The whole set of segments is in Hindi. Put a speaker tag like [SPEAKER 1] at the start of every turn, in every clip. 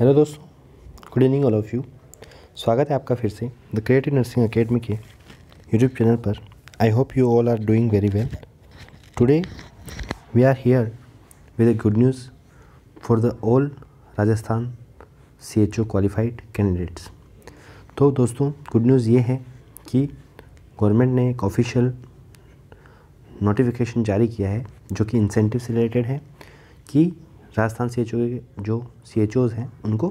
[SPEAKER 1] हेलो दोस्तों good evening all of you स्वागत है आपका फिर से द क्रिएटिव नर्सिंग अकेडमी के यूट्यूब चैनल पर I hope you all are doing very well today we are here with a good news for the all Rajasthan C H O qualified candidates तो दोस्तों गुड न्यूज़ ये है कि गवर्नमेंट ने एक ऑफिशियल नोटिफिकेशन जारी किया है जो कि इंसेंटिव से रिलेटेड है कि राजस्थान सी एच ओ के जो सी एच ओज़ हैं उनको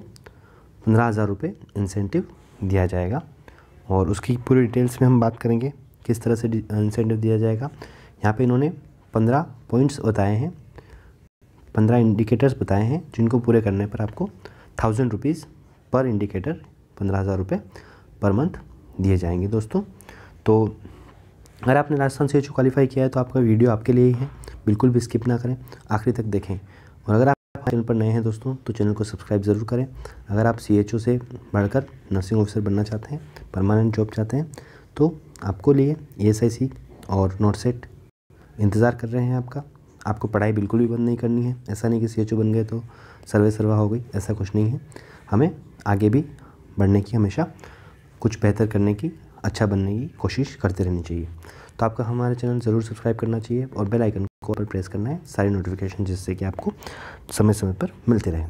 [SPEAKER 1] पंद्रह हज़ार रुपये इंसेंटिव दिया जाएगा और उसकी पूरी डिटेल्स में हम बात करेंगे किस तरह से इंसेंटिव दिया जाएगा यहाँ पे इन्होंने पंद्रह पॉइंट्स बताए हैं पंद्रह इंडिकेटर्स बताए हैं जिनको पूरे करने पर आपको थाउजेंड रुपीज़ पर इंडिकेटर पंद्रह हज़ार रुपये पर मंथ दिए जाएंगे दोस्तों तो अगर आपने राजस्थान से क्वालिफाई किया है तो आपका वीडियो आपके लिए ही है बिल्कुल भी स्किप ना करें आखिरी तक देखें और अगर आप चैनल पर नए हैं दोस्तों तो चैनल को सब्सक्राइब ज़रूर करें अगर आप सी से बढ़कर नर्सिंग ऑफिसर बनना चाहते हैं परमानेंट जॉब चाहते हैं तो आपको लिए सी e और नोटसेट इंतज़ार कर रहे हैं आपका आपको पढ़ाई बिल्कुल भी बंद नहीं करनी है ऐसा नहीं कि सी बन गए तो सर्वे सर्वा हो गई ऐसा कुछ नहीं है हमें आगे भी बढ़ने की हमेशा कुछ बेहतर करने की अच्छा बनने की कोशिश करते रहनी चाहिए तो आपका हमारे चैनल ज़रूर सब्सक्राइब करना चाहिए और बेल आइकन को और प्रेस करना है सारी नोटिफिकेशन जिससे कि आपको समय समय पर मिलते रहें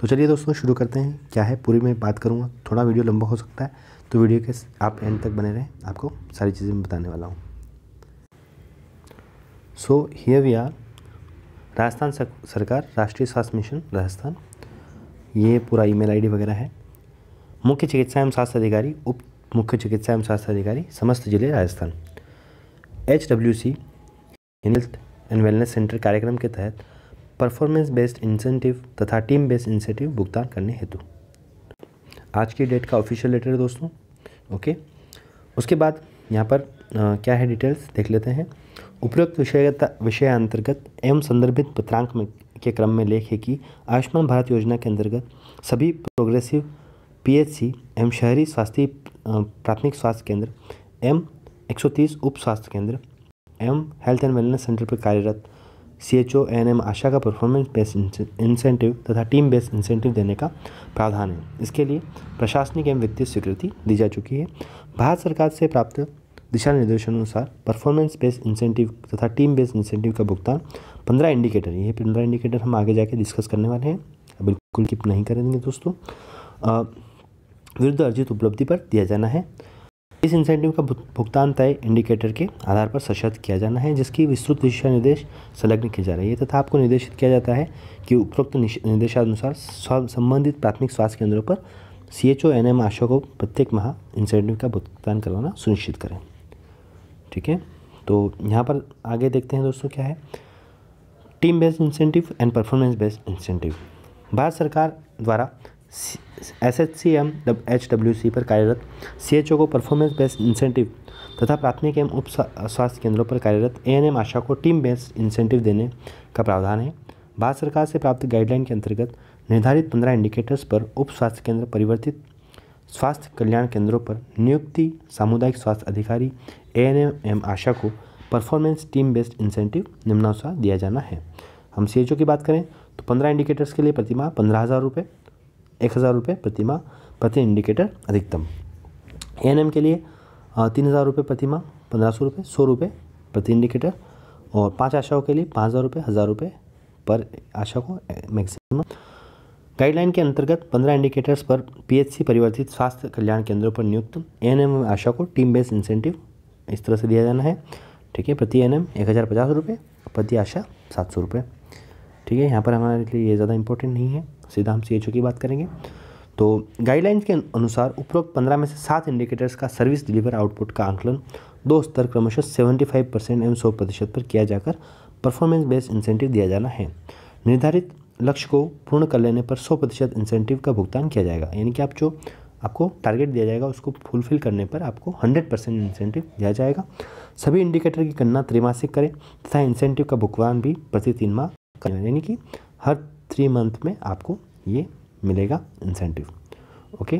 [SPEAKER 1] तो चलिए दोस्तों शुरू करते हैं क्या है पूरी मैं बात करूँगा थोड़ा वीडियो लंबा हो सकता है तो वीडियो के आप एंड तक बने रहें आपको सारी चीज़ें मैं बताने वाला हूँ so here we are Rajasthan सरकार राष्ट्रीय स्वास्थ्य मिशन राजस्थान ये पूरा ईमेल आईडी वगैरह है मुख्य चिकित्सा एवं स्वास्थ्य अधिकारी उप मुख्य चिकित्सा एवं स्वास्थ्य अधिकारी समस्त जिले Rajasthan H W C health and wellness centre कार्यक्रम के तहत परफॉर्मेंस बेस्ड इंसेंटिव तथा टीम बेस्ड इंसेंटिव भुगतान करने हेतु आज की डेट का ऑफिशियल लेटर है दोस्तों ओके उसके बाद यहाँ पर आ, क्या है डिटेल्स देख लेते हैं उपयुक्त विषय विषय अंतर्गत एवं संदर्भित पत्रांक में के क्रम में लेख है कि आयुष्मान भारत योजना के अंतर्गत सभी प्रोग्रेसिव पीएचसी एवं शहरी स्वास्थ्य प्राथमिक स्वास्थ्य केंद्र एम 130 उप स्वास्थ्य केंद्र M health and wellness centre पर कार्यरत C H O N M ASHA का परफॉर्मेंस बेस्ड इंसेंटिव तथा टीम बेस्ड इंसेंटिव देने का प्रावधान है इसके लिए प्रशासनिक एवं वित्तीय स्वीकृति दी जा चुकी है भारत सरकार से प्राप्त दिशा निर्देशानुसार परफॉर्मेंस बेस्ड इंसेंटिव तथा टीम बेस्ड इंसेंटिव का भुगतान पंद्रह इंडिकेटर ये पंद्रह इंडिकेटर हम आगे जाके डिस्कस करने वाले हैं बिल्कुल किप नहीं करेंगे दोस्तों विरुद्ध अर्जित उपलब्धि पर दिया जाना है इस इंसेंटिव का भुगतान तय इंडिकेटर के आधार पर सशर्त किया जाना है जिसकी विस्तृत दिशा निर्देश संलग्न किए जा रहे है तथा आपको निर्देशित किया जाता है कि उपरोक्त निर्देशानुसार संबंधित प्राथमिक स्वास्थ्य केंद्रों पर C H O N M ASHA को प्रत्येक माह इंसेंटिव का भुगतान करवाना सुनिश्चित करें ठीक है तो यहाँ पर आगे देखते हैं दोस्तों क्या है team based incentive and performance based incentive भारत सरकार द्वारा S H C M H W C पर कार्यरत सी एच ओ को परफॉर्मेंस बेस्ड इंसेंटिव तथा प्राथमिक एवं उप स्वास्थ्य केंद्रों पर कार्यरत ए एन एम आशा को टीम बेस्ड इंसेंटिव देने का प्रावधान है भारत सरकार से प्राप्त गाइडलाइन के अंतर्गत निर्धारित पंद्रह इंडिकेटर्स पर उप स्वास्थ्य केंद्र परिवर्तित स्वास्थ्य कल्याण केंद्रों पर नियुक्ति सामुदायिक स्वास्थ्य अधिकारी A N M M ASHA को परफॉर्मेंस टीम बेस्ड इंसेंटिव निम्नानुसार दिया जाना है हम सी एच ओ की बात करें तो पंद्रह इंडिकेटर्स के लिए प्रतिमाह पंद्रह हज़ार रुपये एक हज़ार रुपये प्रतिमा प्रति इंडिकेटर अधिकतम एन के लिए तीन हज़ार रुपये प्रतिमा पंद्रह सौ रुपये सौ रुपये प्रति इंडिकेटर और पाँच आशाओं के लिए पाँच हज़ार रुपये हज़ार रुपये पर आशा को मैक्सिमम गाइडलाइन के अंतर्गत पंद्रह इंडिकेटर्स पर पी परिवर्तित स्वास्थ्य कल्याण केंद्रों पर नियुक्त एन एम आशा को टीम बेस्ड इंसेंटिव इस तरह से दिया जाना है ठीक है प्रति एन एम एक हज़ार पचास रुपये प्रति आशा सात सौ रुपये ठीक है यहाँ पर हमारे लिए ये ज़्यादा इंपॉर्टेंट नहीं है सीधा हम सी एच ओ की बात करेंगे तो गाइडलाइंस के अनुसार उपरोक्त पंद्रह में से सात इंडिकेटर्स का सर्विस डिलीवर आउटपुट का आंकलन दो स्तर क्रमशः सेवेंटी फाइव परसेंट एवं सौ प्रतिशत पर किया जाकर परफॉर्मेंस बेस्ड इंसेंटिव दिया जाना है निर्धारित लक्ष्य को पूर्ण कर लेने पर सौ प्रतिशत इंसेंटिव का भुगतान किया जाएगा यानी कि आप जो आपको टारगेट दिया जाएगा उसको फुलफिल करने पर आपको हंड्रेड परसेंट इंसेंटिव दिया जाएगा सभी इंडिकेटर की गणना त्रिमासिक करें तथा इंसेंटिव का भुगतान भी प्रति तीन माह यानी कि हर थ्री मंथ में आपको ये मिलेगा इंसेंटिव ओके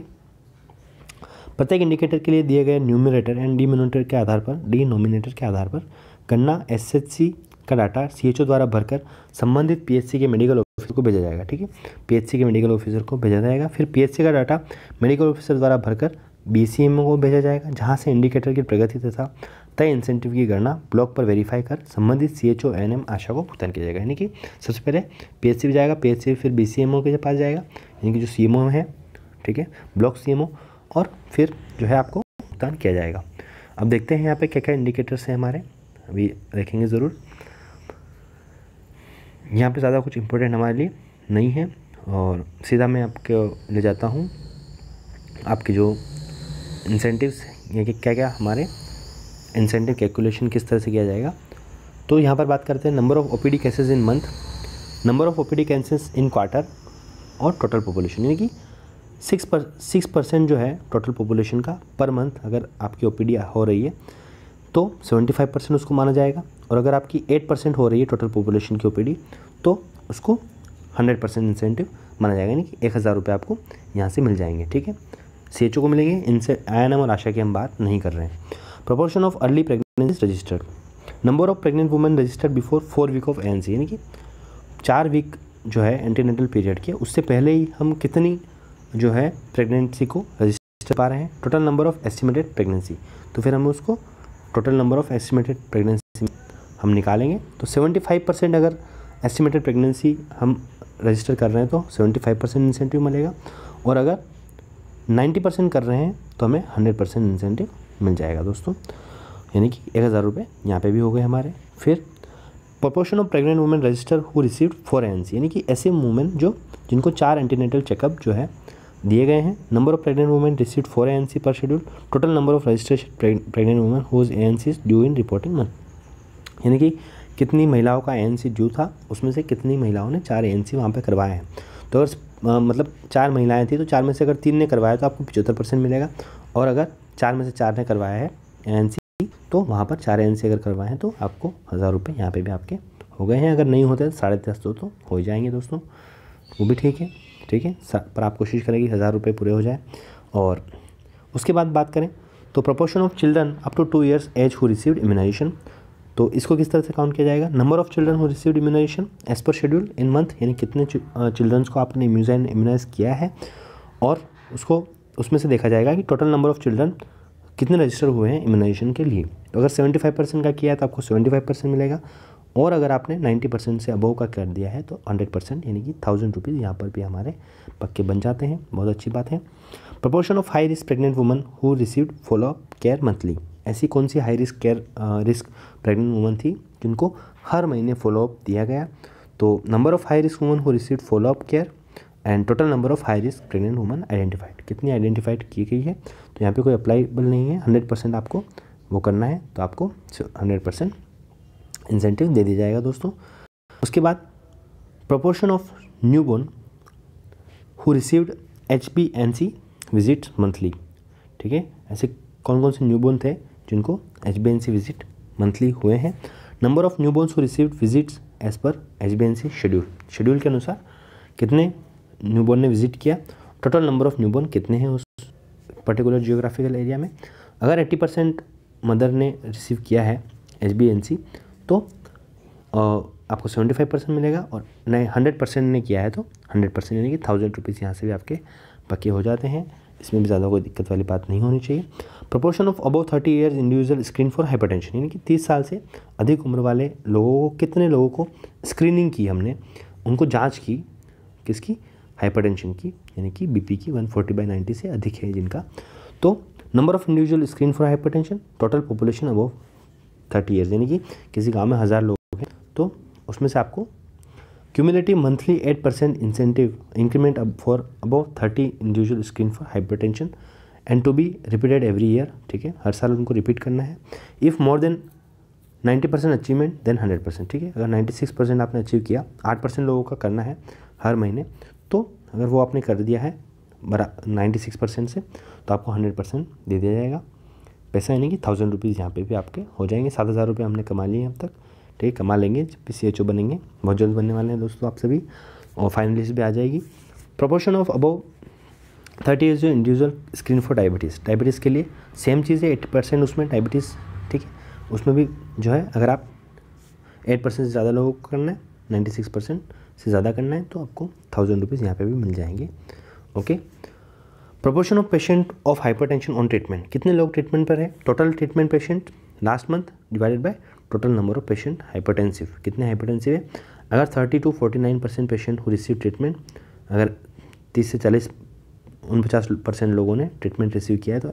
[SPEAKER 1] प्रत्येक इंडिकेटर के लिए दिए गए न्यूमिनेटर एंड डिनोमिनेटर के आधार पर डी नोमिनेटर के आधार पर गन्ना एसएचसी का डाटा सीएचओ द्वारा भरकर संबंधित पीएचसी के मेडिकल ऑफिसर को भेजा जाएगा ठीक है पीएचसी के मेडिकल ऑफिसर को भेजा जाएगा फिर पीएचसी का डाटा मेडिकल ऑफिसर द्वारा भरकर बीसीएमओ को भेजा जाएगा जहाँ से इंडिकेटर की प्रगति तथा तय इंसेंटिव की गणना ब्लॉक पर वेरीफाई कर संबंधित C H O N M ASHA को भुगतान किया जाएगा यानी कि सबसे पहले पी एच सी जाएगा पी एच सी फिर बी सी एम ओ के पास जाएगा यानी कि जो सी एम ओ है ठीक है ब्लॉक सी एम ओ और फिर जो है आपको भुगतान किया जाएगा अब देखते हैं यहाँ पे क्या क्या इंडिकेटर्स हैं हमारे अभी देखेंगे ज़रूर यहाँ पे ज़्यादा कुछ इम्पोर्टेंट हमारे लिए नहीं है और सीधा मैं आपके ले जाता हूँ आपके जो इंसेंटिव्स यानी कि क्या क्या हमारे इंसेंटिव कैलकुलेशन किस तरह से किया जाएगा तो यहाँ पर बात करते हैं number of O P D cases in month number of O P D cases in quarter और टोटल पॉपुलेशन यानी कि सिक्स पर सिक्स परसेंट जो है टोटल पॉपुलेशन का पर मंथ अगर आपकी ओ पी डी हो रही है तो सेवेंटी फाइव परसेंट उसको माना जाएगा और अगर आपकी एट परसेंट हो रही है टोटल पॉपुलेशन की ओ पी डी तो उसको हंड्रेड परसेंट इंसेंटिव माना जाएगा यानी कि एक हज़ार रुपये आपको यहाँ से मिल जाएंगे ठीक है सी एच ओ को मिलेंगे इनसे एम और आशा की हम बात नहीं कर रहे हैं proportion of early pregnancy registered number of pregnant women registered before four week of N यानी कि चार वीक जो है एंटीनेटल पीरियड के उससे पहले ही हम कितनी जो है प्रेगनेंसी को रजिस्टर पा रहे हैं total number of estimated pregnancy तो फिर हम उसको total number of estimated pregnancy हम निकालेंगे तो 75 परसेंट अगर एस्टिमेटेड प्रेगनेंसी हम रजिस्टर कर रहे हैं तो 75 परसेंट इंसेंटिव मिलेगा और अगर 90 परसेंट कर रहे हैं तो हमें 100 परसेंट इंसेंटिव मिल जाएगा दोस्तों यानी कि एक हज़ार रुपये यहाँ पर भी हो गए हमारे फिर proportion of pregnant women register who received four N यानी कि ऐसे वुमेन जो जिनको चार एंटीनेटल चेकअप जो है दिए गए हैं number of pregnant women received four C per schedule total number of registration pregnant women whose A N due in reporting month यानी कि कितनी महिलाओं का ए ड्यू था उसमें से कितनी महिलाओं ने चार ए एन वहाँ पर करवाए हैं तो अगर मतलब चार महिलाएं थी तो चार में से अगर तीन ने करवाया तो आपको पचहत्तर परसेंट मिलेगा और अगर चार में से चार ने करवाया है एन तो वहाँ पर चार एन अगर करवाए हैं तो आपको हज़ार रुपये यहाँ पर भी आपके हो गए हैं अगर नहीं होते तो साढ़े दस सौ तो हो जाएंगे दोस्तों वो भी ठीक है ठीक है पर आप कोशिश करें कि हज़ार रुपये पूरे हो जाए और उसके बाद बात करें तो proportion of children up to two years age who received immunization तो इसको किस तरह से काउंट किया जाएगा number of children who received immunization as per schedule in month यानी कितने चिल्ड्रंस को आपने इम्यूनाइज किया है और उसको उसमें से देखा जाएगा कि टोटल नंबर ऑफ़ चिल्ड्रन कितने रजिस्टर हुए हैं इम्यूनाइजेशन के लिए तो अगर 75 परसेंट का किया है तो आपको 75 परसेंट मिलेगा और अगर आपने 90 परसेंट से अबव का कर दिया है तो 100 परसेंट यानी कि थाउजेंड रुपीज़ यहाँ पर भी हमारे पक्के बन जाते हैं बहुत अच्छी बात है proportion of high risk pregnant women who received follow up care monthly ऐसी कौन सी high risk care risk pregnant women थी जिनको हर महीने फॉलोअप दिया गया तो number of high risk women who receive follow up care and total number of high risk pregnant women identified कितनी आइडेंटिफाइड की गई है तो यहाँ पे कोई अप्लाईबल नहीं है हंड्रेड परसेंट आपको वो करना है तो आपको हंड्रेड परसेंट इंसेंटिव दे दिया जाएगा दोस्तों उसके बाद of newborn who received H B N C visit monthly ठीक है ऐसे कौन कौन से बोर्न थे जिनको H B N C visit monthly हुए हैं number of newborns who received visits as per H B N C schedule schedule के अनुसार कितने न्यूबॉर्न ने विजिट किया टोटल नंबर ऑफ़ न्यूबॉर्न कितने हैं उस पर्टिकुलर जियोग्राफिकल एरिया में अगर एट्टी परसेंट मदर ने रिसीव किया है एच बी एन सी तो आपको सेवेंटी फाइव परसेंट मिलेगा और नए हंड्रेड परसेंट ने किया है तो हंड्रेड परसेंट यानी कि थाउजेंड रुपीज़ यहाँ से भी आपके पक्के हो जाते हैं इसमें भी ज़्यादा कोई दिक्कत वाली बात नहीं होनी चाहिए proportion of above thirty years individual screen for hypertension यानी कि तीस साल से अधिक उम्र वाले लोगों को कितने लोगों को स्क्रीनिंग की हमने उनको जाँच की किसकी हाइपरटेंशन की यानी कि बीपी की 140 फोर्टी बाई नाइन्टी से अधिक है जिनका तो number of individual screen for hypertension total population above thirty years यानी कि किसी गाँव में हज़ार लोग हैं तो उसमें से आपको cumulative monthly eight percent incentive increment अब for above thirty individual screen for hypertension and to be repeated every year ठीक है हर साल उनको रिपीट करना है if more than ninety percent achievement then hundred percent ठीक है अगर नाइन्टी सिक्स परसेंट आपने अचीव किया आठ परसेंट लोगों का करना है हर महीने तो अगर वो आपने कर दिया है बरा नाइन्टी सिक्स परसेंट से तो आपको हंड्रेड परसेंट दे दिया जाएगा पैसा यानी कि थाउजेंड रुपीज़ यहाँ पे भी आपके हो जाएंगे सात हज़ार रुपये हमने कमा लिए अब तक ठीक है कमा लेंगे जब भी सी एच ओ बनेंगे बहुत जल्द बनने वाले हैं दोस्तों आप सभी और फाइनलिस्ट भी आ जाएगी proportion of above thirty is individual screen for diabetes diabetes के लिए सेम चीज़ है एट्टी परसेंट उसमें डायबिटीज़ ठीक है उसमें भी जो है अगर आप एट परसेंट से ज़्यादा लोगों को करना है नाइन्टी सिक्स परसेंट से ज़्यादा करना है तो आपको थाउजेंड रुपीज़ यहाँ पर भी मिल जाएंगे okay proportion of patient of hypertension on treatment कितने लोग ट्रीटमेंट पर है total treatment patient last month divided by total number of patient hypertensive कितने हाइपरटेंसिव है अगर thirty to forty nine percent patient who receive treatment अगर तीस से चालीस उनपचास परसेंट लोगों ने ट्रीटमेंट रिसीव किया है तो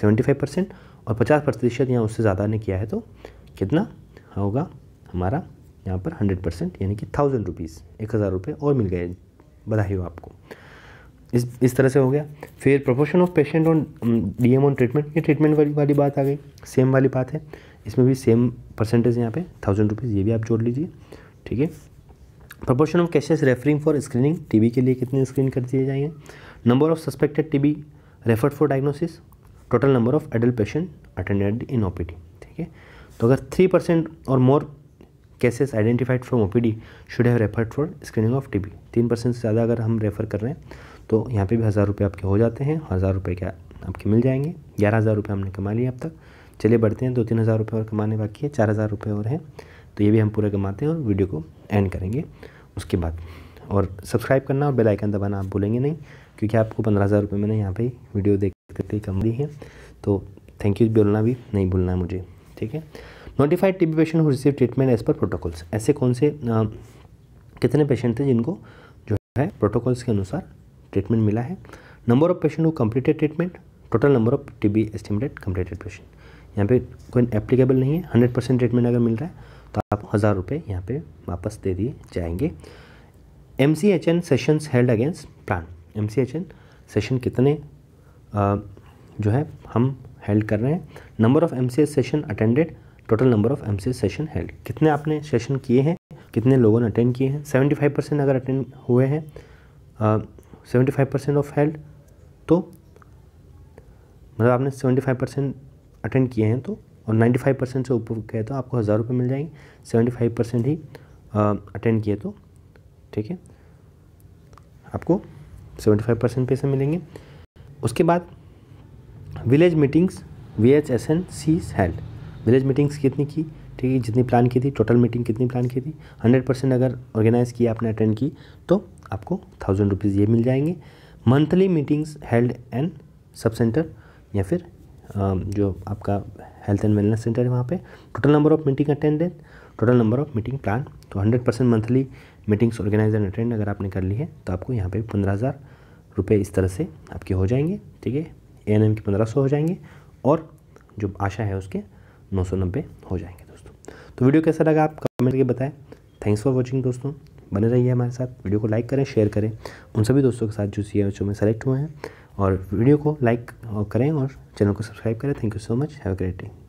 [SPEAKER 1] सेवेंटी फाइव परसेंट और पचास प्रतिशत या उससे ज़्यादा ने किया है तो कितना होगा हमारा यहाँ पर हंड्रेड परसेंट यानी कि थाउजेंड रुपीज़ एक हज़ार रुपये और मिल गए बधाई हो आपको इस इस तरह से हो गया फिर proportion of patient on D M on treatment ये ट्रीटमेंट वाली वाली बात आ गई सेम वाली बात है इसमें भी सेम परसेंटेज यहाँ पे थाउजेंड रुपीज़ ये भी आप जोड़ लीजिए ठीक है proportion of cases referring for screening TB के लिए कितने स्क्रीन कर दिए जाएंगे number of suspected TB referred for diagnosis total number of adult patient attended in O ठीक है तो अगर थ्री परसेंट और more cases identified from OPD should have referred for screening of TB तीन परसेंट से ज़्यादा अगर हम रेफ़र कर रहे हैं तो यहाँ पे भी हज़ार रुपये आपके हो जाते हैं हज़ार रुपये क्या आपके मिल जाएंगे ग्यारह हज़ार रुपये हमने कमा लिए अब तक चलिए बढ़ते हैं दो तीन हज़ार रुपये और कमाने बाकी है चार हज़ार रुपये और हैं तो ये भी हम पूरे कमाते हैं और वीडियो को एंड करेंगे उसके बाद और सब्सक्राइब करना और बेलाइकन दबाना आप भूलेंगे नहीं क्योंकि आपको पंद्रह हज़ार रुपये मैंने यहाँ पर वीडियो देख करते कम दी है तो थैंक यू बोलना भी नहीं भूलना मुझे ठीक है notified TB patient who receive treatment as per protocols ऐसे कौन से आ, कितने पेशेंट थे जिनको जो है प्रोटोकॉल्स के अनुसार ट्रीटमेंट मिला है number of patient who completed treatment total number of TB estimated completed patient यहाँ पे कोई एप्लीकेबल नहीं है हंड्रेड परसेंट ट्रीटमेंट अगर मिल रहा है तो आप हज़ार रुपये यहाँ पर वापस दे दिए जाएंगे M C H N session held against plan M C H N session कितने आ, जो है हम हेल्ड कर रहे हैं number of M C H session attended total number of M session held कितने आपने सेशन किए हैं कितने लोगों ने अटेंड किए हैं सेवेंटी फाइव परसेंट अगर अटेंड हुए हैं seventy five percent of held तो मतलब आपने सेवेंटी फाइव परसेंट अटेंड किए हैं तो और नाइन्टी फाइव परसेंट से ऊपर गए तो आपको हज़ार रुपये मिल जाएंगे सेवेंटी फाइव परसेंट ही अटेंड किए तो ठीक है आपको सेवेंटी फाइव परसेंट पैसे मिलेंगे उसके बाद village meetings V H S N Cs held village meetings कितनी की ठीक है जितनी प्लान की थी टोटल मीटिंग कितनी प्लान की थी हंड्रेड परसेंट अगर ऑर्गेनाइज़ की आपने अटेंड की तो आपको थाउजेंड रुपीज़ ये मिल जाएंगे monthly meetings held and sub centre या फिर जो आपका हेल्थ एंड वेलनेस सेंटर है वहाँ पे total number of meeting attendant total number of meeting plan तो hundred percent monthly meetings organise and attend अगर आपने कर ली है तो आपको यहाँ पर पंद्रह हज़ार रुपये इस तरह से आपके हो जाएंगे ठीक है ए एन एम के पंद्रह सौ हो जाएंगे और जो आशा है उसके नौ सौ नब्बे हो जाएंगे दोस्तों तो वीडियो कैसा लगा आप कमेंट करके बताएं थैंक्स फॉर वॉचिंग दोस्तों बने रहिए हमारे साथ वीडियो को लाइक करें शेयर करें उन सभी दोस्तों के साथ जो सी एच में सेलेक्ट हुए हैं और वीडियो को लाइक करें और चैनल को सब्सक्राइब करें thank you so much have a great day